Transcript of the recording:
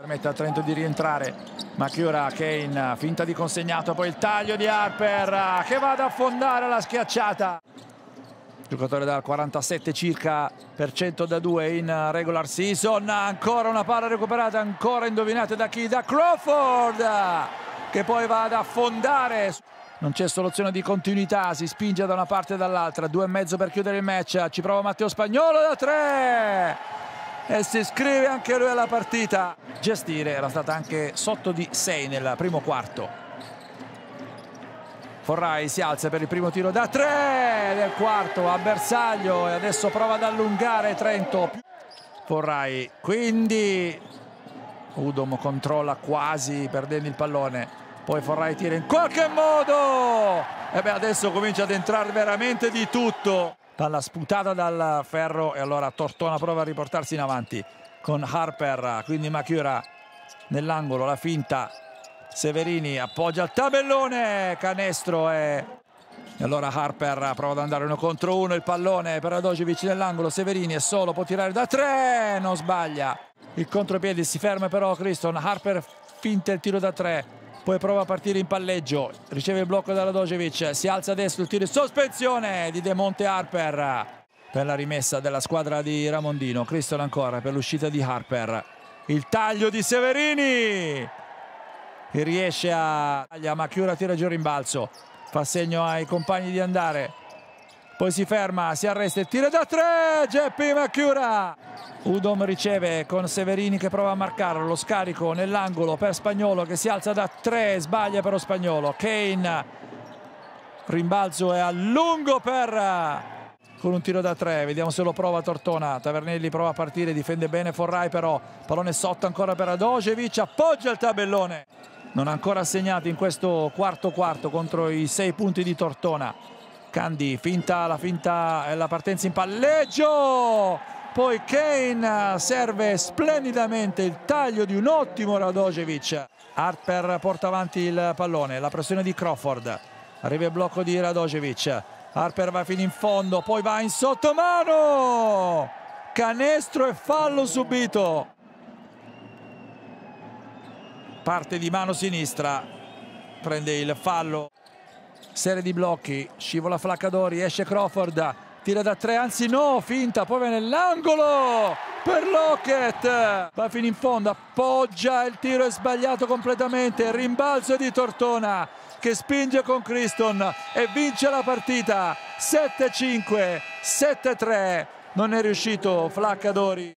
Permette a Trento di rientrare, ma che ora Kane finta di consegnato, poi il taglio di Harper che va ad affondare la schiacciata. Giocatore dal 47 circa per cento da 2 in regular season, ancora una palla recuperata, ancora indovinata da chi? Da Crawford che poi va ad affondare. Non c'è soluzione di continuità, si spinge da una parte e dall'altra, due e mezzo per chiudere il match, ci prova Matteo Spagnolo da tre e si iscrive anche lui alla partita. Gestire era stata anche sotto di 6 nel primo quarto. Forrai si alza per il primo tiro da 3 nel quarto a bersaglio e adesso prova ad allungare Trento. Forrai quindi Udom controlla quasi perdendo il pallone. Poi Forrai tira in qualche modo e beh adesso comincia ad entrare veramente di tutto palla sputata dal ferro e allora Tortona prova a riportarsi in avanti con Harper, quindi Machiura nell'angolo, la finta Severini appoggia il tabellone, canestro e allora Harper prova ad andare uno contro uno, il pallone per Radojevic nell'angolo, Severini è solo, può tirare da tre, non sbaglia. Il contropiede si ferma però Criston, Harper finta il tiro da tre, poi prova a partire in palleggio, riceve il blocco dalla Dojevic, si alza a destra, il tiro in sospensione di De Monte Harper per la rimessa della squadra di Ramondino, Cristol ancora per l'uscita di Harper, il taglio di Severini e riesce a... ma Macchiura tira giù rimbalzo, fa segno ai compagni di andare poi si ferma, si arresta e tira da tre, Geppi Macchiura. Udom riceve con Severini che prova a marcarlo, lo scarico nell'angolo per Spagnolo che si alza da tre, sbaglia per lo Spagnolo, Kane, rimbalzo è a lungo per con un tiro da tre, vediamo se lo prova Tortona, Tavernelli prova a partire, difende bene Forrai però, pallone sotto ancora per Adojevic, appoggia il tabellone, non ha ancora segnato in questo quarto quarto contro i sei punti di Tortona. Candi finta la finta eh, la partenza in palleggio poi Kane eh, serve splendidamente il taglio di un ottimo Radojevic Harper porta avanti il pallone la pressione di Crawford arriva il blocco di Radojevic Harper va fino in fondo poi va in sottomano canestro e fallo subito parte di mano sinistra prende il fallo serie di blocchi, scivola Flaccadori, esce Crawford, tira da tre, anzi no, finta, poi va nell'angolo per Lockett, va fino in fondo, appoggia, il tiro è sbagliato completamente, rimbalzo di Tortona che spinge con Criston e vince la partita 7-5, 7-3, non è riuscito Flaccadori.